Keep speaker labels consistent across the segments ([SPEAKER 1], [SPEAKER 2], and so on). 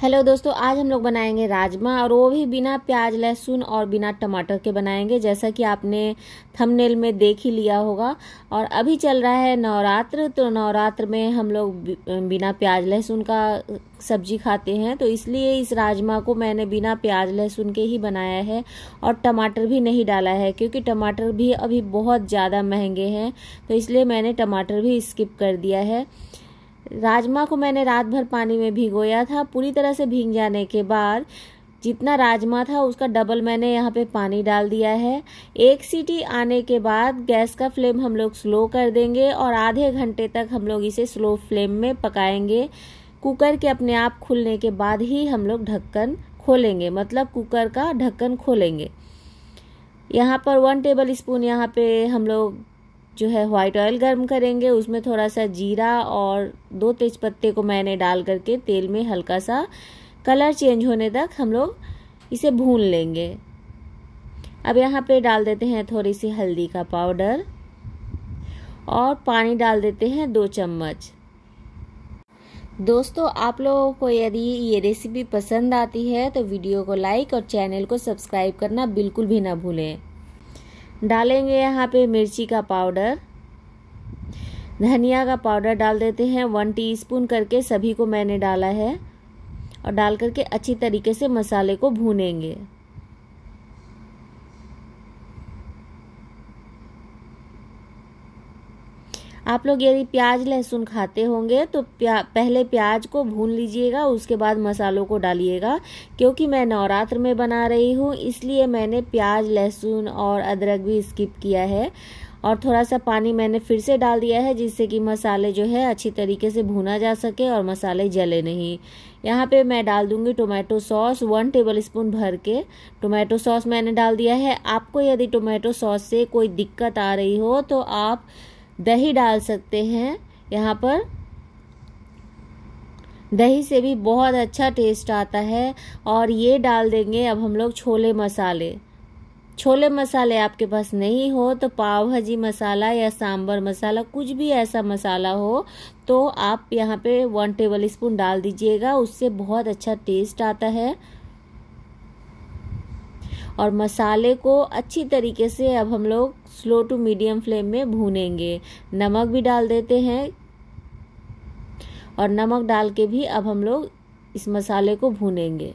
[SPEAKER 1] hello दोस्तों आज हम लोग बनाएंगे राजमा और वो भी बिना प्याज लहसुन और बिना टमाटर के बनाएंगे जैसा कि आपने थंबनेल में देख ही लिया होगा और अभी चल रहा है नवरात्र तो नवरात्र में हम लोग बिना प्याज लहसुन का सब्जी खाते हैं तो इसलिए इस राजमा को मैंने बिना प्याज लहसुन के ही बनाया है और टमाटर भी नहीं डाला है क्योंकि टमाटर भी अभी बहुत ज़्यादा महंगे हैं तो इसलिए मैंने टमाटर भी स्किप कर दिया है राजमा को मैंने रात भर पानी में भिगोया था पूरी तरह से भीग जाने के बाद जितना राजमा था उसका डबल मैंने यहाँ पे पानी डाल दिया है एक सीटी आने के बाद गैस का फ्लेम हम लोग स्लो कर देंगे और आधे घंटे तक हम लोग इसे स्लो फ्लेम में पकाएंगे कुकर के अपने आप खुलने के बाद ही हम लोग ढक्कन खोलेंगे मतलब कुकर का ढक्कन खोलेंगे यहाँ पर वन टेबल स्पून यहाँ पे हम लोग जो है वाइट ऑयल गर्म करेंगे उसमें थोड़ा सा जीरा और दो तेज पत्ते को मैंने डाल करके तेल में हल्का सा कलर चेंज होने तक हम लोग इसे भून लेंगे अब यहाँ पे डाल देते हैं थोड़ी सी हल्दी का पाउडर और पानी डाल देते हैं दो चम्मच दोस्तों आप लोगों को यदि ये रेसिपी पसंद आती है तो वीडियो को लाइक और चैनल को सब्सक्राइब करना बिल्कुल भी ना भूलें डालेंगे यहाँ पे मिर्ची का पाउडर धनिया का पाउडर डाल देते हैं वन टीस्पून करके सभी को मैंने डाला है और डाल करके अच्छी तरीके से मसाले को भूनेंगे आप लोग यदि प्याज लहसुन खाते होंगे तो प्या, पहले प्याज को भून लीजिएगा उसके बाद मसालों को डालिएगा क्योंकि मैं नवरात्र में बना रही हूँ इसलिए मैंने प्याज लहसुन और अदरक भी स्किप किया है और थोड़ा सा पानी मैंने फिर से डाल दिया है जिससे कि मसाले जो है अच्छी तरीके से भुना जा सके और मसाले जले नहीं यहाँ पे मैं डाल दूंगी tomato sauce one tablespoon भर के टोमेटो सॉस मैंने डाल दिया है आपको यदि टोमेटो सॉस से कोई दिक्कत आ रही हो तो आप दही डाल सकते हैं यहाँ पर दही से भी बहुत अच्छा टेस्ट आता है और ये डाल देंगे अब हम लोग छोले मसाले छोले मसाले आपके पास नहीं हो तो पाव भाजी मसाला या सांबर मसाला कुछ भी ऐसा मसाला हो तो आप यहाँ पे वन टेबल स्पून डाल दीजिएगा उससे बहुत अच्छा टेस्ट आता है और मसाले को अच्छी तरीके से अब हम लोग स्लो टू मीडियम फ्लेम में भूनेंगे नमक भी डाल देते हैं और नमक डाल के भी अब हम लोग इस मसाले को भूनेंगे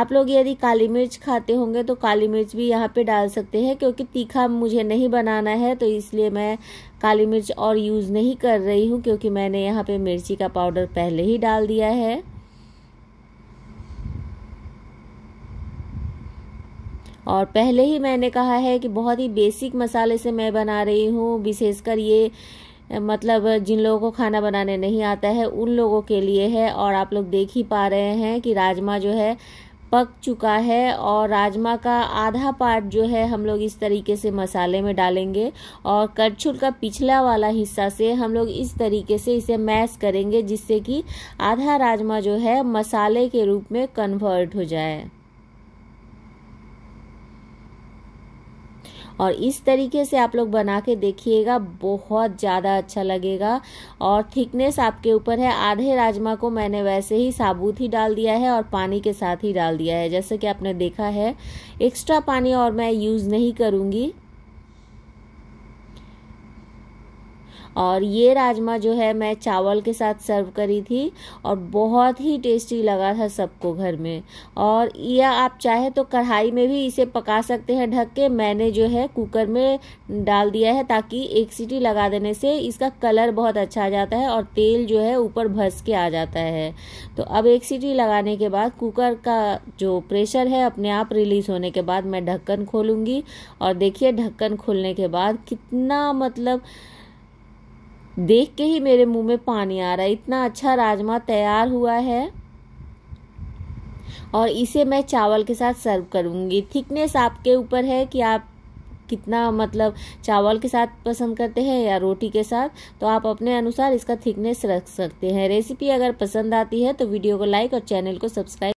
[SPEAKER 1] आप लोग यदि काली मिर्च खाते होंगे तो काली मिर्च भी यहाँ पे डाल सकते हैं क्योंकि तीखा मुझे नहीं बनाना है तो इसलिए मैं काली मिर्च और यूज़ नहीं कर रही हूँ क्योंकि मैंने यहाँ पे मिर्ची का पाउडर पहले ही डाल दिया है और पहले ही मैंने कहा है कि बहुत ही बेसिक मसाले से मैं बना रही हूँ विशेषकर ये मतलब जिन लोगों को खाना बनाने नहीं आता है उन लोगों के लिए है और आप लोग देख ही पा रहे हैं कि राजमा जो है पक चुका है और राजमा का आधा पार्ट जो है हम लोग इस तरीके से मसाले में डालेंगे और कटछुल का पिछला वाला हिस्सा से हम लोग इस तरीके से इसे मैश करेंगे जिससे कि आधा राजमा जो है मसाले के रूप में कन्वर्ट हो जाए और इस तरीके से आप लोग बना के देखिएगा बहुत ज़्यादा अच्छा लगेगा और थिकनेस आपके ऊपर है आधे राजमा को मैंने वैसे ही साबुत ही डाल दिया है और पानी के साथ ही डाल दिया है जैसे कि आपने देखा है एक्स्ट्रा पानी और मैं यूज़ नहीं करूँगी और ये राजमा जो है मैं चावल के साथ सर्व करी थी और बहुत ही टेस्टी लगा था सबको घर में और यह आप चाहे तो कढ़ाई में भी इसे पका सकते हैं ढक के मैंने जो है कुकर में डाल दिया है ताकि एक सीटी लगा देने से इसका कलर बहुत अच्छा आ जाता है और तेल जो है ऊपर भस के आ जाता है तो अब एक सीटी लगाने के बाद कुकर का जो प्रेशर है अपने आप रिलीज होने के बाद मैं ढक्कन खोलूँगी और देखिए ढक्कन खोलने के बाद कितना मतलब देख के ही मेरे मुंह में पानी आ रहा है इतना अच्छा राजमा तैयार हुआ है और इसे मैं चावल के साथ सर्व करूंगी थिकनेस आपके ऊपर है कि आप कितना मतलब चावल के साथ पसंद करते हैं या रोटी के साथ तो आप अपने अनुसार इसका थिकनेस रख सकते हैं रेसिपी अगर पसंद आती है तो वीडियो को लाइक और चैनल को सब्सक्राइब